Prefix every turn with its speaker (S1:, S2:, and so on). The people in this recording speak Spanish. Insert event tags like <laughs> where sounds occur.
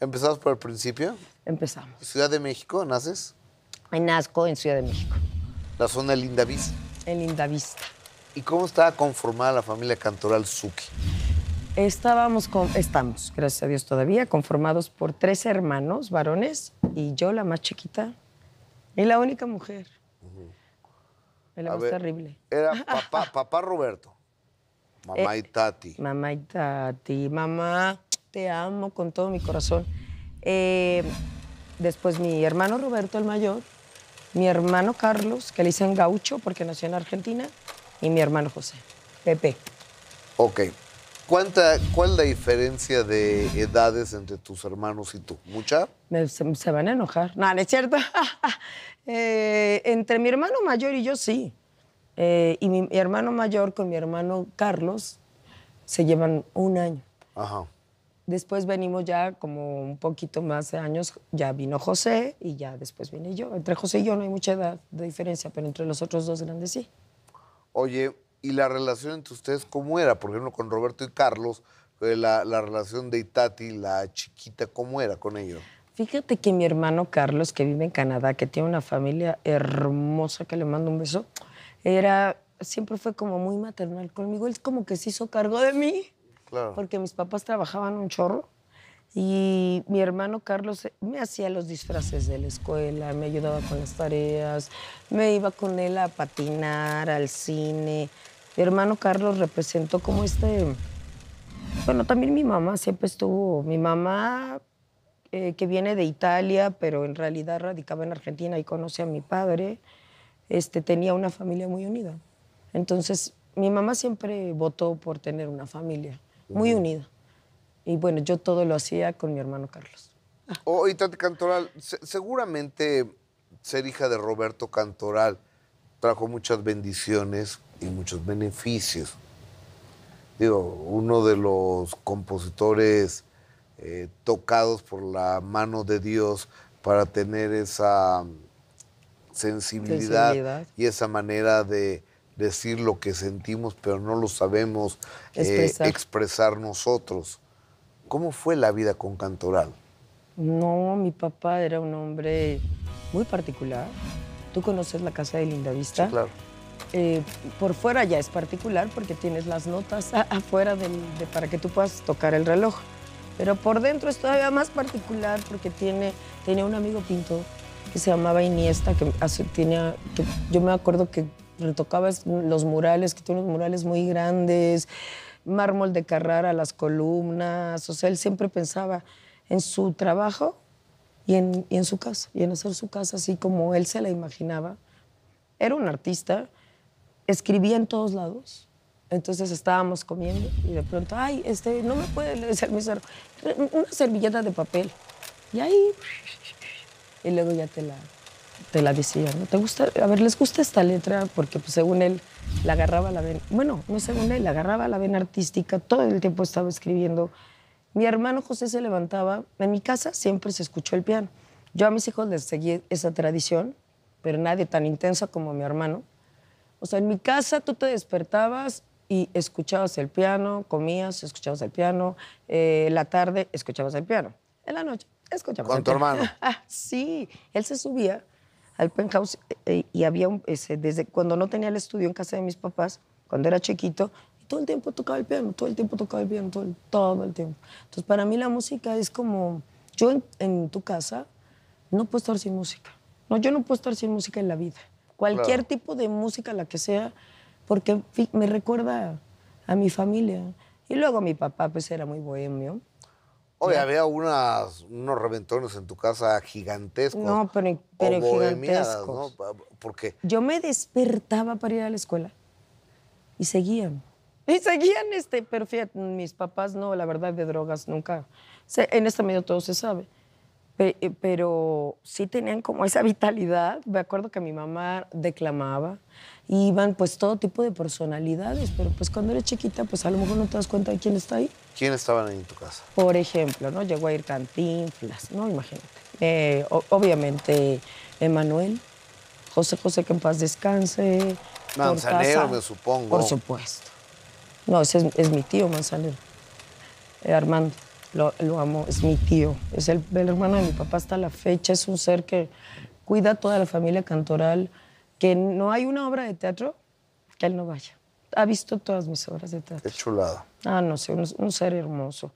S1: ¿Empezamos por el principio? Empezamos. ¿Ciudad de México naces? En Nazco, en Ciudad de México. ¿La zona de Lindavista? En Lindavista. ¿Y cómo estaba conformada la familia cantoral Suki?
S2: Estábamos, con, estamos, gracias a Dios todavía, conformados por tres hermanos varones y yo, la más chiquita, y la única mujer. Era terrible.
S1: Era <laughs> papá, papá Roberto, mamá eh, y tati.
S2: Mamá y tati, mamá te amo con todo mi corazón. Eh, después mi hermano Roberto, el mayor, mi hermano Carlos, que le dicen gaucho porque nació en Argentina, y mi hermano José, Pepe.
S1: Ok. ¿Cuánta, ¿Cuál es la diferencia de edades entre tus hermanos y tú? ¿Mucha?
S2: se, van a enojar. No, no es cierto. <laughs> Eh, entre mi hermano mayor y yo sí. Eh, y mi, mi hermano mayor con mi hermano Carlos se llevan un año. Ajá. Después venimos ya como un poquito más de años, ya vino José y ya después vine yo. Entre José y yo no hay mucha edad de diferencia, pero entre los otros dos grandes sí.
S1: Oye, ¿y la relación entre ustedes cómo era? Por ejemplo, con Roberto y Carlos, eh, la, la relación de Itati, la chiquita, ¿cómo era con ellos?
S2: Fíjate que mi hermano Carlos, que vive en Canadá, que tiene una familia hermosa, que le mando un beso, era, siempre fue como muy maternal conmigo. Él como que se hizo cargo de mí. Porque mis papás trabajaban un chorro y mi hermano Carlos me hacía los disfraces de la escuela, me ayudaba con las tareas, me iba con él a patinar, al cine. Mi hermano Carlos representó como este... Bueno, también mi mamá siempre estuvo, mi mamá eh, que viene de Italia, pero en realidad radicaba en Argentina y conoce a mi padre, este, tenía una familia muy unida. Entonces, mi mamá siempre votó por tener una familia muy unido. Y bueno, yo todo lo hacía con mi hermano Carlos.
S1: Hoy, oh, Tati Cantoral, seguramente ser hija de Roberto Cantoral trajo muchas bendiciones y muchos beneficios. Digo, uno de los compositores eh, tocados por la mano de Dios para tener esa sensibilidad. y esa manera de decir lo que sentimos, pero no lo sabemos eh, expresar, nosotros. ¿Cómo fue la vida con Cantoral?
S2: No, mi papá era un hombre muy particular. Tú conoces la casa de Lindavista. Sí, claro. Eh, por fuera ya es particular porque tienes las notas afuera de, para que tú puedas tocar el reloj. Pero por dentro es todavía más particular porque tiene, tenía un amigo pintor que se llamaba Iniesta, que que yo me acuerdo que retocabas los murales, que tiene unos murales muy grandes, mármol de Carrara, las columnas, o sea, él siempre pensaba en su trabajo y en, en su casa, y en hacer su casa así como él se la imaginaba. Era un artista, escribía en todos lados. Entonces estábamos comiendo y de pronto, ay, este, no me puede servir una servilleta de papel. Y ahí, y luego ya te la te la decía, ¿no? ¿Te gusta? A ver, ¿les gusta esta letra? Porque pues, según él, la agarraba la ven bueno, no según él, la agarraba la vena artística, todo el tiempo estaba escribiendo. Mi hermano José se levantaba, en mi casa siempre se escuchó el piano. Yo a mis hijos les seguí esa tradición, pero nadie tan intensa como mi hermano. O sea, en mi casa tú te despertabas y escuchabas el piano, comías, escuchabas el piano, eh, la tarde escuchabas el piano, en la noche escuchabas. Con tu hermano. <laughs> Ah, sí, él se subía al penthouse eh, eh, y había ese, desde cuando no tenía el estudio en casa de mis papás, cuando era chiquito, todo el tiempo tocaba el piano, todo el tiempo tocaba el piano, todo el, todo el tiempo. Entonces, para mí la música es como, yo en, tu casa no puedo estar sin música. No, yo no puedo estar sin música en la vida. Cualquier tipo de música, la que sea, porque me recuerda a mi familia. Y luego mi papá, pues, era muy bohemio. Oye,
S1: había unos reventones en tu casa gigantescos. No, pero, pero gigantescos. ¿no? ¿Por
S2: Yo me despertaba para ir a la escuela y seguían. Y seguían, este, pero fíjate, mis papás no, la verdad, de drogas nunca. en este medio todo se sabe. Eh, pero sí tenían como esa vitalidad. Me acuerdo que mi mamá declamaba iban pues todo tipo de personalidades, pero pues cuando eres chiquita, pues a lo mejor no te das cuenta de quién está ahí.
S1: ¿Quién estaban ahí en tu casa?
S2: Por ejemplo, ¿no? Llegó a ir Cantinflas, ¿no? Imagínate. Eh, obviamente, Emanuel, José José, que en paz descanse. Manzanero, me supongo. Por supuesto. No, ese es, mi tío, Manzanero. Eh, Armando, lo, amo, es mi tío. Es el, el hermano de mi papá hasta la fecha, es un ser que cuida a toda la familia cantoral que no hay una obra de teatro que él no vaya. Ha visto todas mis obras de teatro. Qué chulada. Ah, no sé, un ser hermoso.